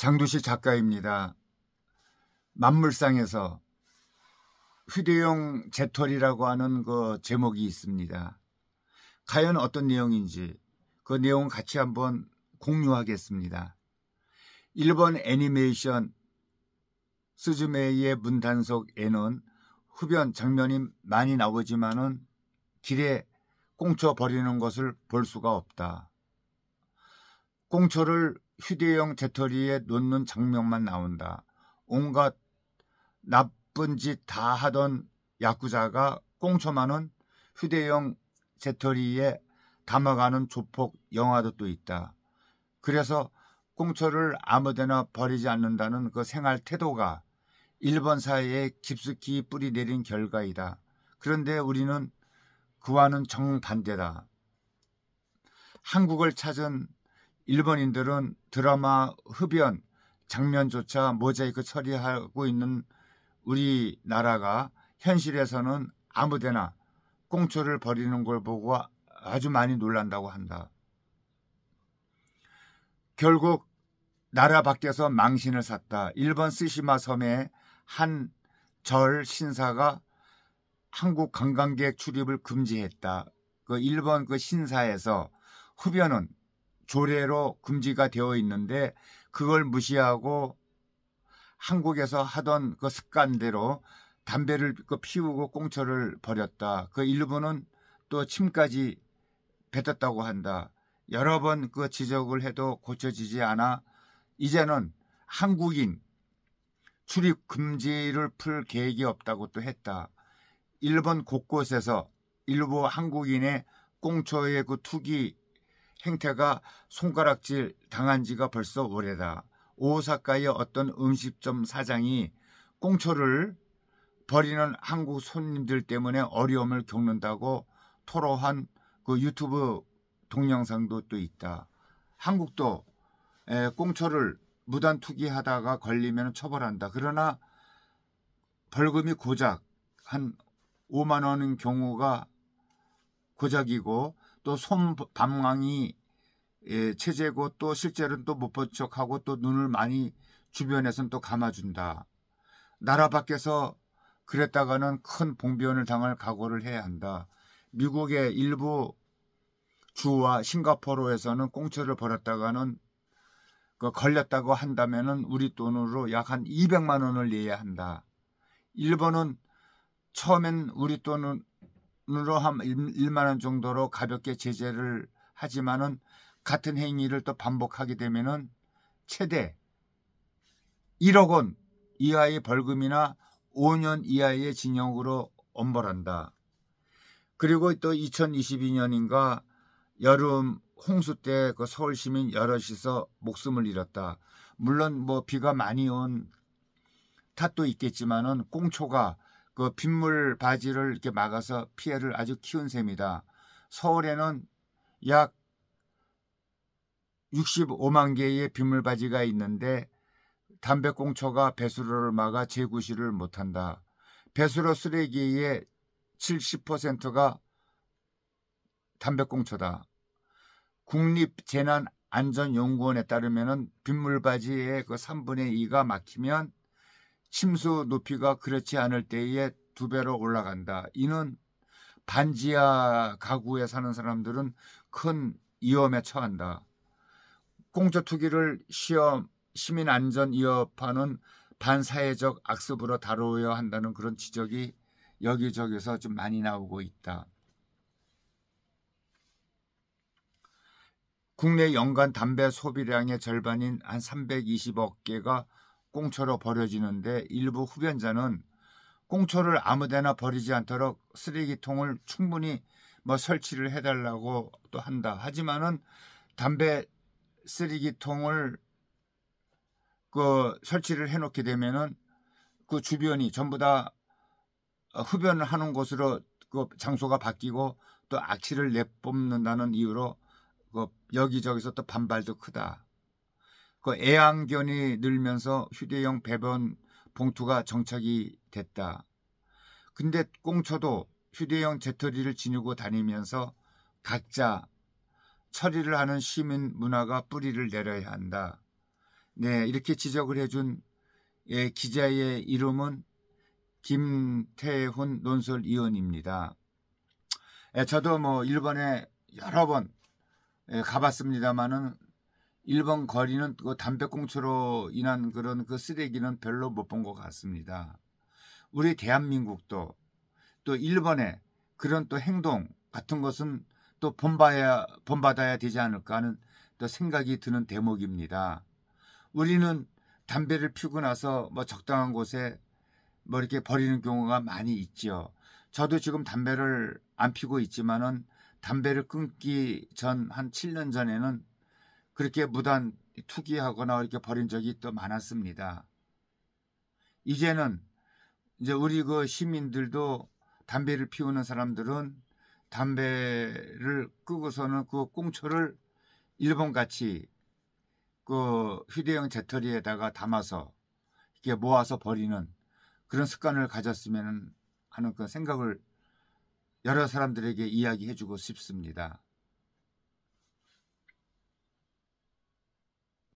장두시 작가입니다. 만물상에서 휴대용 제털이라고 하는 그 제목이 있습니다. 과연 어떤 내용인지 그 내용 같이 한번 공유하겠습니다. 일본 애니메이션 스즈메이의 문단 속에는 흡연 장면이 많이 나오지만은 길에 꽁쳐 버리는 것을 볼 수가 없다. 꽁초를 휴대용 재떨리에 놓는 장면만 나온다. 온갖 나쁜 짓 다 하던 야구자가 꽁초만 은 휴대용 재떨리에 담아가는 조폭 영화도 또 있다. 그래서 꽁초를 아무데나 버리지 않는다는 그 생활 태도가 일본 사회에 깊숙이 뿌리 내린 결과이다. 그런데 우리는 그와는 정반대다. 한국을 찾은 일본인들은 드라마 흡연 장면조차 모자이크 처리하고 있는 우리나라가 현실에서는 아무데나 꽁초를 버리는 걸 보고 아주 많이 놀란다고 한다. 결국 나라 밖에서 망신을 샀다. 일본 스시마 섬의 한 절 신사가 한국 관광객 출입을 금지했다. 그 일본 그 신사에서 흡연은 조례로 금지가 되어 있는데 그걸 무시하고 한국에서 하던 그 습관대로 담배를 그 피우고 꽁초를 버렸다. 그 일부는 또 침까지 뱉었다고 한다. 여러 번 그 지적을 해도 고쳐지지 않아 이제는 한국인 출입 금지를 풀 계획이 없다고 또 했다. 일본 곳곳에서 일부 한국인의 꽁초의 그 투기 행태가 손가락질 당한 지가 벌써 오래다. 오사카의 어떤 음식점 사장이 꽁초를 버리는 한국 손님들 때문에 어려움을 겪는다고 토로한 그 유튜브 동영상도 또 있다. 한국도 꽁초를 무단 투기하다가 걸리면 처벌한다. 그러나 벌금이 고작 한 5만 원인 경우가 고작이고 또손방망이 예, 체제고 또 실제로는 또 못 본 척하고 또 눈을 많이 주변에선 또 감아준다. 나라 밖에서 그랬다가는 큰 봉변을 당할 각오를 해야 한다. 미국의 일부 주와 싱가포르에서는 공처를 벌었다가는 그 걸렸다고 한다면은 우리 돈으로 약 한 200만 원을 내야 한다. 일본은 처음엔 우리 돈으로 한 1만 원 정도로 가볍게 제재를 하지만은 같은 행위를 또 반복하게 되면은 최대 1억 원 이하의 벌금이나 5년 이하의 징역으로 엄벌한다. 그리고 또 2022년인가 여름 홍수 때 그 서울 시민 여럿이서 목숨을 잃었다. 물론 뭐 비가 많이 온 탓도 있겠지만은 꽁초가 그 빗물 바지를 이렇게 막아서 피해를 아주 키운 셈이다. 서울에는 약 65만 개의 비물바지가 있는데 담배꽁초가 배수로를 막아 재구시를 못한다. 배수로 쓰레기의 70%가 담배꽁초다. 국립재난안전연구원에 따르면 빗물바지의 그 3분의 2가 막히면 침수 높이가 그렇지 않을 때에 두 배로 올라간다. 이는 반지하 가구에 사는 사람들은 큰 위험에 처한다. 공조 투기를 시험 시민 안전 위협하는 반사회적 악습으로 다루어야 한다는 그런 지적이 여기저기서 좀 많이 나오고 있다. 국내 연간 담배 소비량의 절반인 한 320억 개가 꽁초로 버려지는데 일부 후변자는 꽁초를 아무데나 버리지 않도록 쓰레기통을 충분히 뭐 설치를 해달라고 또 한다. 하지만은 담배 쓰레기통을 그 설치를 해놓게 되면은 그 주변이 전부 다 어, 흡연을 하는 곳으로 그 장소가 바뀌고 또 악취를 내뿜는다는 이유로 그 여기저기서 또 반발도 크다. 그 애완견이 늘면서 휴대용 배변 봉투가 정착이 됐다. 근데 꽁초도 휴대용 재터리를 지니고 다니면서 각자 처리를 하는 시민 문화가 뿌리를 내려야 한다. 네, 이렇게 지적을 해준 예, 기자의 이름은 김태훈 논설위원입니다. 예, 저도 뭐 일본에 여러 번 예, 가봤습니다만은 일본 거리는 그 담배꽁초로 인한 그런 그 쓰레기는 별로 못 본 것 같습니다. 우리 대한민국도 또 일본의 그런 또 행동 같은 것은 또 본받아야, 본받아야 되지 않을까 하는 또 생각이 드는 대목입니다. 우리는 담배를 피우고 나서 뭐 적당한 곳에 뭐 이렇게 버리는 경우가 많이 있죠. 저도 지금 담배를 안 피고 있지만은 담배를 끊기 전 한 7년 전에는 그렇게 무단 투기하거나 이렇게 버린 적이 또 많았습니다. 이제는 이제 우리 그 시민들도 담배를 피우는 사람들은 담배를 끄고서는 그 꽁초를 일본 같이 그 휴대용 재떨이에다가 담아서 이렇게 모아서 버리는 그런 습관을 가졌으면 하는 그 생각을 여러 사람들에게 이야기해주고 싶습니다.